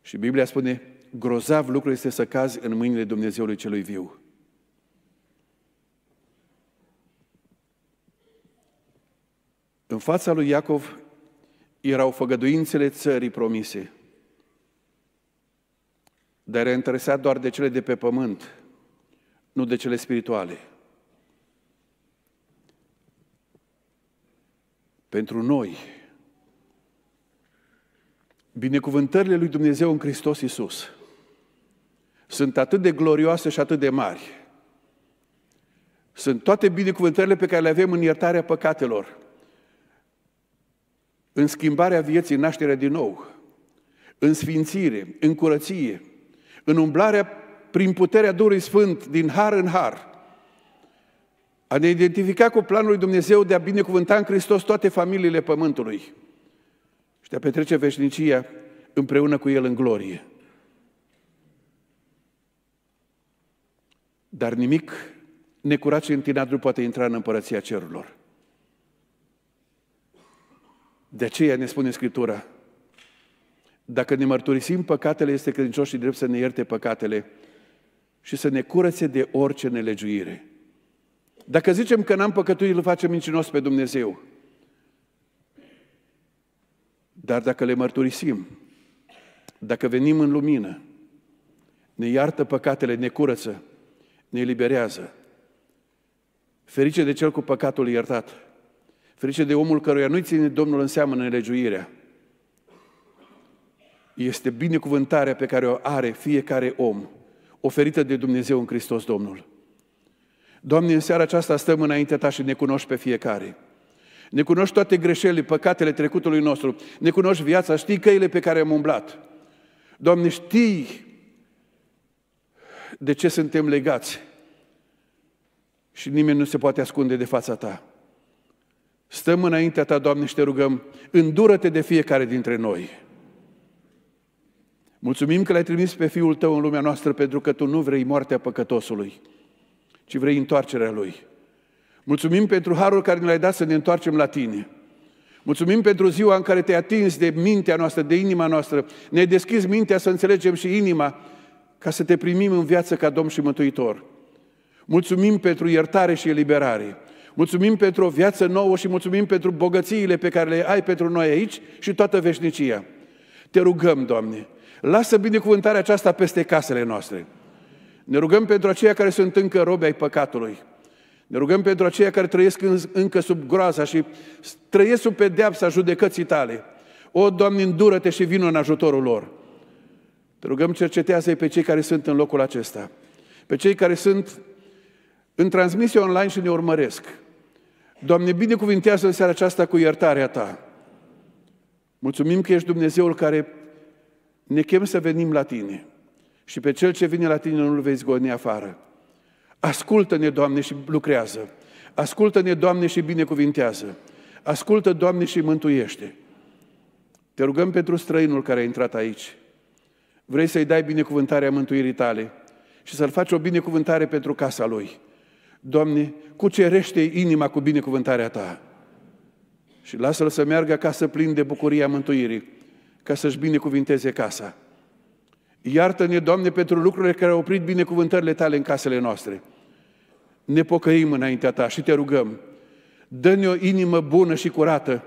Și Biblia spune, grozav lucru este să cazi în mâinile Dumnezeului celui viu. În fața lui Iacov erau făgăduințele țării promise, dar era interesat doar de cele de pe pământ – nu de cele spirituale. Pentru noi, binecuvântările lui Dumnezeu în Hristos Isus sunt atât de glorioase și atât de mari. Sunt toate binecuvântările pe care le avem în iertarea păcatelor, în schimbarea vieții, în nașterea din nou, în sfințire, în curăție, în umblarea prin puterea Duhului Sfânt, din har în har, a ne identifica cu planul lui Dumnezeu de a binecuvânta în Hristos toate familiile pământului și de a petrece veșnicia împreună cu El în glorie. Dar nimic necurat și întinat nu poate intra în împărăția cerurilor. De aceea ne spune Scriptura, dacă ne mărturisim păcatele, este credincios și drept să ne ierte păcatele și să ne curățe de orice nelegiuire. Dacă zicem că n-am păcătuit, îl facem mincinos pe Dumnezeu. Dar dacă le mărturisim, dacă venim în lumină, ne iartă păcatele, ne curăță, ne eliberează. Ferice de cel cu păcatul iertat. Ferice de omul căruia nu-i ține Domnul în seamă nelegiuirea. Este binecuvântarea pe care o are fiecare om oferită de Dumnezeu în Hristos Domnul. Doamne, în seara aceasta stăm înaintea Ta și ne cunoști pe fiecare. Ne cunoști toate greșelile, păcatele trecutului nostru. Ne cunoști viața, știi căile pe care am umblat. Doamne, știi de ce suntem legați. Și nimeni nu se poate ascunde de fața Ta. Stăm înaintea Ta, Doamne, și Te rugăm, îndură-te de fiecare dintre noi. Mulțumim că l-ai trimis pe Fiul Tău în lumea noastră pentru că Tu nu vrei moartea păcătosului, ci vrei întoarcerea Lui. Mulțumim pentru harul care ne l-ai dat să ne întoarcem la Tine. Mulțumim pentru ziua în care te-ai atins de mintea noastră, de inima noastră. Ne-ai deschis mintea să înțelegem și inima ca să te primim în viață ca Domn și Mântuitor. Mulțumim pentru iertare și eliberare. Mulțumim pentru o viață nouă și mulțumim pentru bogățiile pe care le ai pentru noi aici și toată veșnicia. Te rugăm, Doamne, Lasă binecuvântarea aceasta peste casele noastre. Ne rugăm pentru aceia care sunt încă robe ai păcatului. Ne rugăm pentru aceia care trăiesc încă sub groaza și trăiesc sub pedeapsa judecății tale. O, Doamne, îndură-te și vină în ajutorul lor. Te rugăm, cercetează-i pe cei care sunt în locul acesta, pe cei care sunt în transmisie online și ne urmăresc. Doamne, binecuvintează în seara aceasta cu iertarea Ta. Mulțumim că ești Dumnezeul care ne chem să venim la Tine și pe cel ce vine la Tine nu-l vei zgoni afară. Ascultă-ne, Doamne, și lucrează. Ascultă-ne, Doamne, și binecuvintează. Ascultă, Doamne, și mântuiește. Te rugăm pentru străinul care a intrat aici. Vrei să-i dai binecuvântarea mântuirii tale și să-l faci o binecuvântare pentru casa lui. Doamne, cucerește inima cu binecuvântarea ta și lasă-l să meargă acasă plin de bucuria mântuirii ca să-și binecuvinteze casa. Iartă-ne, Doamne, pentru lucrurile care au oprit binecuvântările Tale în casele noastre. Ne pocăim înaintea Ta și Te rugăm. Dă-ne o inimă bună și curată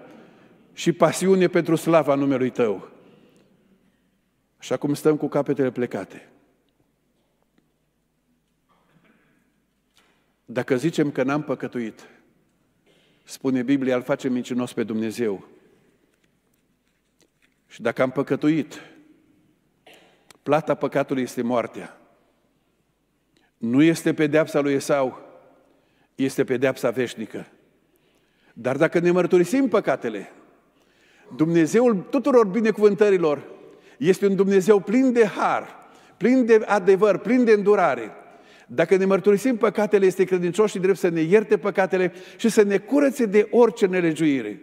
și pasiune pentru slava numelui Tău. Și acum stăm cu capetele plecate. Dacă zicem că n-am păcătuit, spune Biblia, îl facem mincinos pe Dumnezeu și dacă am păcătuit, plata păcatului este moartea. Nu este pedeapsa lui Esau, este pedeapsa veșnică. Dar dacă ne mărturisim păcatele, Dumnezeul tuturor binecuvântărilor este un Dumnezeu plin de har, plin de adevăr, plin de îndurare. Dacă ne mărturisim păcatele, este credincios și drept să ne ierte păcatele și să ne curățe de orice nelegiuire.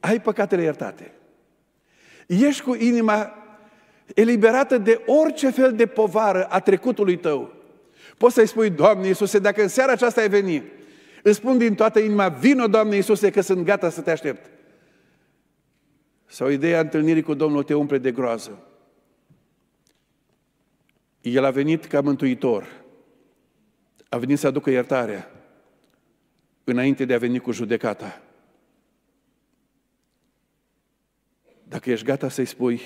Ai păcatele iertate. Ești cu inima eliberată de orice fel de povară a trecutului tău. Poți să-i spui, Doamne Iisuse, dacă în seara aceasta ai venit, îți spun din toată inima, vino, Doamne Iisuse, că sunt gata să te aștept. Sau ideea întâlnirii cu Domnul te umple de groază. El a venit ca mântuitor. A venit să aducă iertarea înainte de a veni cu judecata. Dacă ești gata să-i spui,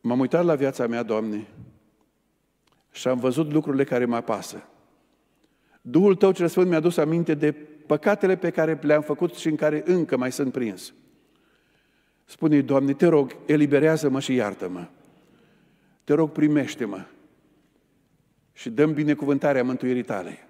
m-am uitat la viața mea, Doamne, și am văzut lucrurile care mă apasă. Duhul Tău cel Sfânt mi-a dus aminte de păcatele pe care le-am făcut și în care încă mai sunt prins. Spune-i, Doamne, te rog, eliberează-mă și iartă-mă. Te rog, primește-mă și dăm binecuvântarea mântuirii tale.